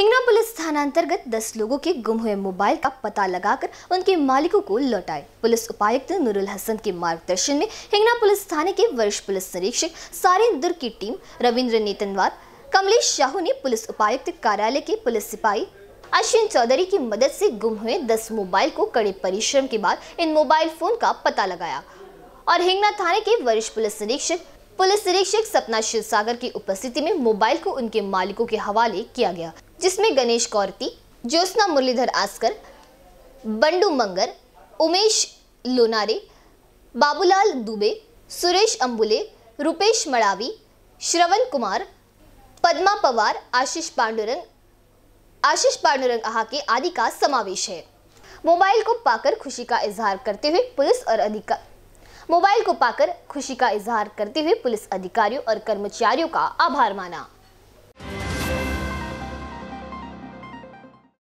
Hingna police थाना अंतर्गत 10 लोगों के गुम हुए मोबाइल का पता लगाकर उनके मालिकों को लौटाए पुलिस उपायुक्त नूरुल हसन के मार्गदर्शन में हिंगना पुलिस थाने के वरिष्ठ पुलिस निरीक्षक सारे दुर्ग की टीम रविंद्र नेतनवार कमलेश शाहू ने पुलिस उपायुक्त कार्यालय के पुलिस सिपाही अश्विन चौधरी की मदद से गुम हुए दस मोबाइल को कड़े परिश्रम के बाद इन मोबाइल फोन का पता लगाया और हिंगना थाने के वरिष्ठ पुलिस निरीक्षक पुलिस निरीक्षक सपना शिवसागर की उपस्थिति में मोबाइल को उनके मालिकों के हवाले किया गया जिसमें गणेश कौरती ज्योत्ना मुरलीधर आस्कर बंडू मंगर उमेश लोनारे बाबूलाल दुबे सुरेश अंबुले रुपेश मड़ावी श्रवण कुमार पद्मा पवार आशीष पांडुरंग आशीष पांडुरंग आहाके आदि का समावेश है मोबाइल को पाकर खुशी का इजहार करते हुए पुलिस और अधिकार मोबाइल को पाकर खुशी का इजहार करते हुए पुलिस अधिकारियों और कर्मचारियों का आभार माना